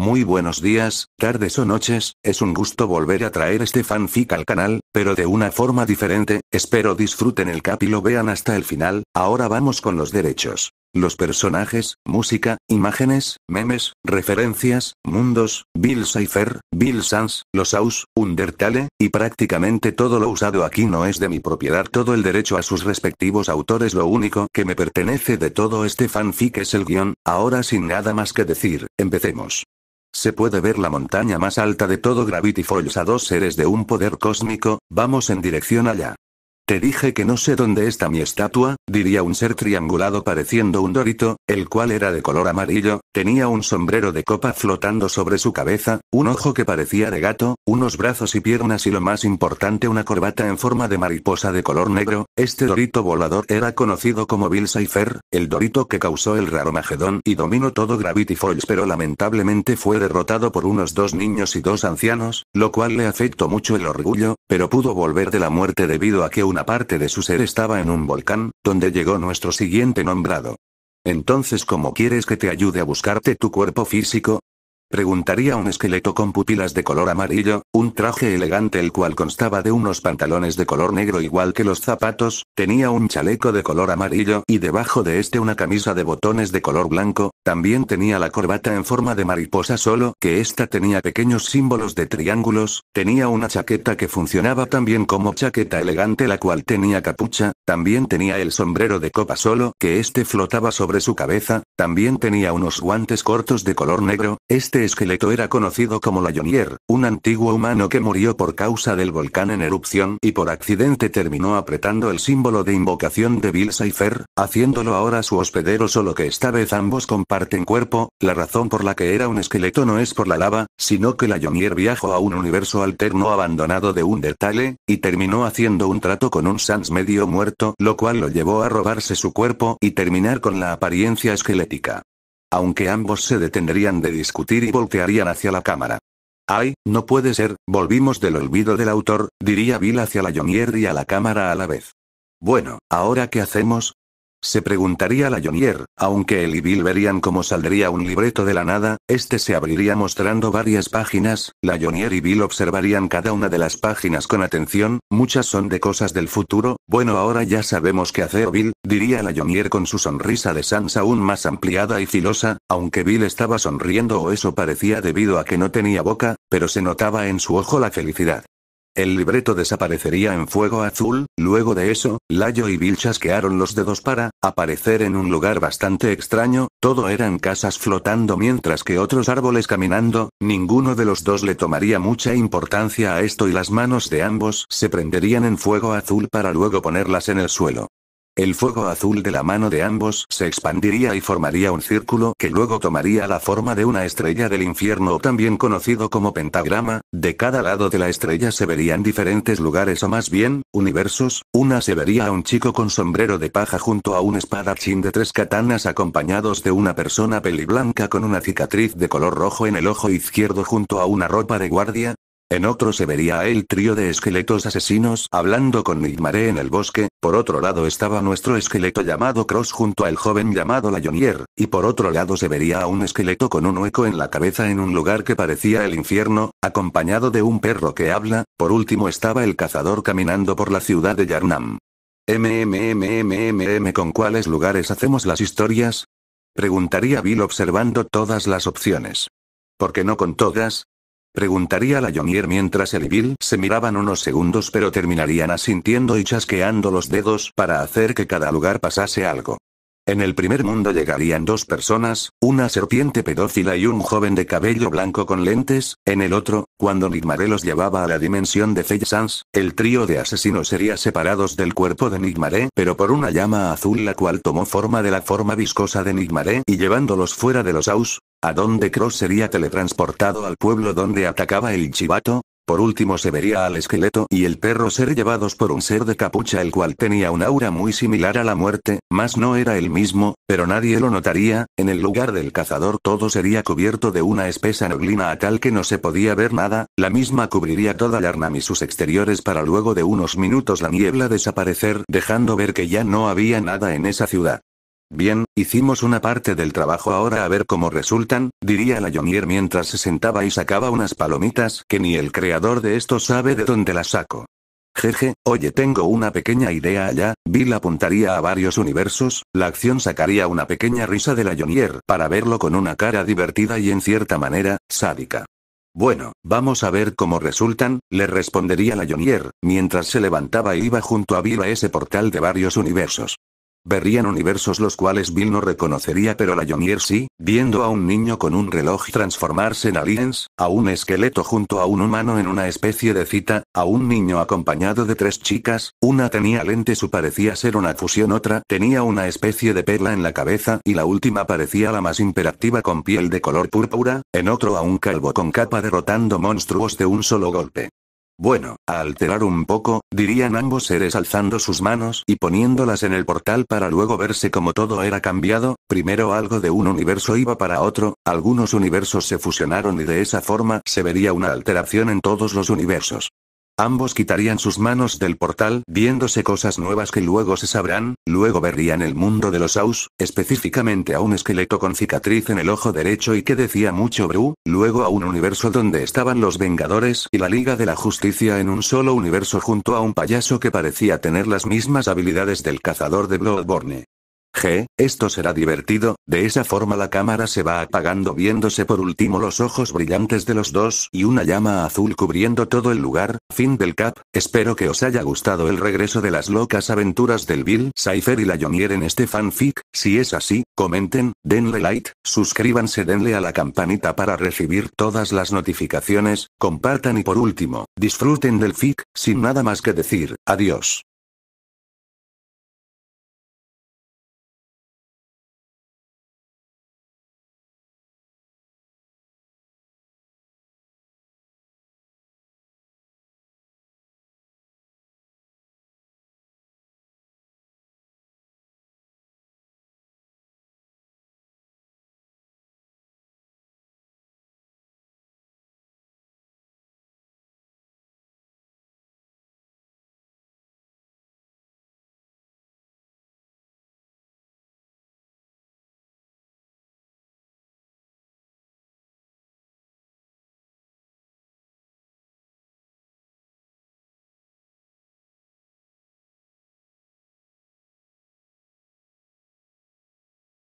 Muy buenos días, tardes o noches, es un gusto volver a traer este fanfic al canal, pero de una forma diferente, espero disfruten el cap y lo vean hasta el final, ahora vamos con los derechos. Los personajes, música, imágenes, memes, referencias, mundos, Bill Cipher, Bill Sans, Los Aus, Undertale, y prácticamente todo lo usado aquí no es de mi propiedad. Todo el derecho a sus respectivos autores, lo único que me pertenece de todo este fanfic es el guión. Ahora sin nada más que decir, empecemos. Se puede ver la montaña más alta de todo Gravity Falls a dos seres de un poder cósmico, vamos en dirección allá. Te dije que no sé dónde está mi estatua, diría un ser triangulado pareciendo un dorito, el cual era de color amarillo, tenía un sombrero de copa flotando sobre su cabeza, un ojo que parecía de gato, unos brazos y piernas y lo más importante una corbata en forma de mariposa de color negro, este dorito volador era conocido como Bill Cipher, el dorito que causó el raro Magedón y dominó todo Gravity Falls pero lamentablemente fue derrotado por unos dos niños y dos ancianos, lo cual le afectó mucho el orgullo, pero pudo volver de la muerte debido a que una parte de su ser estaba en un volcán, donde llegó nuestro siguiente nombrado. Entonces, ¿cómo quieres que te ayude a buscarte tu cuerpo físico? Preguntaría un esqueleto con pupilas de color amarillo, un traje elegante el cual constaba de unos pantalones de color negro igual que los zapatos, tenía un chaleco de color amarillo y debajo de este una camisa de botones de color blanco, también tenía la corbata en forma de mariposa solo que esta tenía pequeños símbolos de triángulos, tenía una chaqueta que funcionaba también como chaqueta elegante la cual tenía capucha, también tenía el sombrero de copa solo que este flotaba sobre su cabeza, también tenía unos guantes cortos de color negro, este esqueleto era conocido como la Jonier, un antiguo humano que murió por causa del volcán en erupción y por accidente terminó apretando el símbolo de invocación de Bill Cipher, haciéndolo ahora su hospedero solo que esta vez ambos comparten cuerpo, la razón por la que era un esqueleto no es por la lava, sino que la Jonier viajó a un universo alterno abandonado de un y terminó haciendo un trato con un Sans medio muerto lo cual lo llevó a robarse su cuerpo y terminar con la apariencia esquelética. Aunque ambos se detendrían de discutir y voltearían hacia la cámara. Ay, no puede ser, volvimos del olvido del autor, diría Bill hacia la Jonier y a la cámara a la vez. Bueno, ¿ahora qué hacemos? Se preguntaría la Jonier, aunque él y Bill verían cómo saldría un libreto de la nada, este se abriría mostrando varias páginas, la Jonier y Bill observarían cada una de las páginas con atención, muchas son de cosas del futuro, bueno ahora ya sabemos qué hacer Bill, diría la Jonier con su sonrisa de Sans aún más ampliada y filosa, aunque Bill estaba sonriendo o eso parecía debido a que no tenía boca, pero se notaba en su ojo la felicidad. El libreto desaparecería en fuego azul, luego de eso, Layo y Bill chasquearon los dedos para, aparecer en un lugar bastante extraño, todo eran casas flotando mientras que otros árboles caminando, ninguno de los dos le tomaría mucha importancia a esto y las manos de ambos se prenderían en fuego azul para luego ponerlas en el suelo. El fuego azul de la mano de ambos se expandiría y formaría un círculo que luego tomaría la forma de una estrella del infierno o también conocido como pentagrama, de cada lado de la estrella se verían diferentes lugares o más bien, universos, una se vería a un chico con sombrero de paja junto a un espadachín de tres katanas acompañados de una persona peliblanca con una cicatriz de color rojo en el ojo izquierdo junto a una ropa de guardia, en otro se vería a el trío de esqueletos asesinos hablando con Nigmaré en el bosque, por otro lado estaba nuestro esqueleto llamado Cross junto al joven llamado Lionier, y por otro lado se vería a un esqueleto con un hueco en la cabeza en un lugar que parecía el infierno, acompañado de un perro que habla, por último estaba el cazador caminando por la ciudad de Yarnam. MMMMMM ¿Con cuáles lugares hacemos las historias? Preguntaría Bill observando todas las opciones. ¿Por qué no con todas? Preguntaría la Jonier mientras el y se miraban unos segundos pero terminarían asintiendo y chasqueando los dedos para hacer que cada lugar pasase algo. En el primer mundo llegarían dos personas, una serpiente pedófila y un joven de cabello blanco con lentes, en el otro, cuando Nigmaré los llevaba a la dimensión de Sans, el trío de asesinos sería separados del cuerpo de Nigmaré, pero por una llama azul la cual tomó forma de la forma viscosa de Nigmaré y llevándolos fuera de los Aus, a donde Cross sería teletransportado al pueblo donde atacaba el chivato, por último se vería al esqueleto y el perro ser llevados por un ser de capucha el cual tenía un aura muy similar a la muerte, mas no era el mismo, pero nadie lo notaría, en el lugar del cazador todo sería cubierto de una espesa neblina a tal que no se podía ver nada, la misma cubriría toda la Yarnam y sus exteriores para luego de unos minutos la niebla desaparecer dejando ver que ya no había nada en esa ciudad. Bien, hicimos una parte del trabajo ahora a ver cómo resultan, diría la Jonier mientras se sentaba y sacaba unas palomitas que ni el creador de esto sabe de dónde las saco. Jeje, oye, tengo una pequeña idea allá. Bill apuntaría a varios universos, la acción sacaría una pequeña risa de la Jonier para verlo con una cara divertida y en cierta manera, sádica. Bueno, vamos a ver cómo resultan, le respondería la Jonier, mientras se levantaba e iba junto a Bill a ese portal de varios universos. Verían universos los cuales Bill no reconocería pero la Jonier sí, viendo a un niño con un reloj transformarse en aliens, a un esqueleto junto a un humano en una especie de cita, a un niño acompañado de tres chicas, una tenía lentes o parecía ser una fusión otra tenía una especie de perla en la cabeza y la última parecía la más imperativa con piel de color púrpura, en otro a un calvo con capa derrotando monstruos de un solo golpe. Bueno, a alterar un poco, dirían ambos seres alzando sus manos y poniéndolas en el portal para luego verse como todo era cambiado, primero algo de un universo iba para otro, algunos universos se fusionaron y de esa forma se vería una alteración en todos los universos. Ambos quitarían sus manos del portal, viéndose cosas nuevas que luego se sabrán, luego verían el mundo de los Aus, específicamente a un esqueleto con cicatriz en el ojo derecho y que decía mucho Bru, luego a un universo donde estaban los Vengadores y la Liga de la Justicia en un solo universo junto a un payaso que parecía tener las mismas habilidades del cazador de Bloodborne. G, esto será divertido, de esa forma la cámara se va apagando viéndose por último los ojos brillantes de los dos y una llama azul cubriendo todo el lugar, fin del cap, espero que os haya gustado el regreso de las locas aventuras del Bill, Cypher y la Jonier en este fanfic, si es así, comenten, denle like, suscríbanse denle a la campanita para recibir todas las notificaciones, compartan y por último, disfruten del fic, sin nada más que decir, adiós.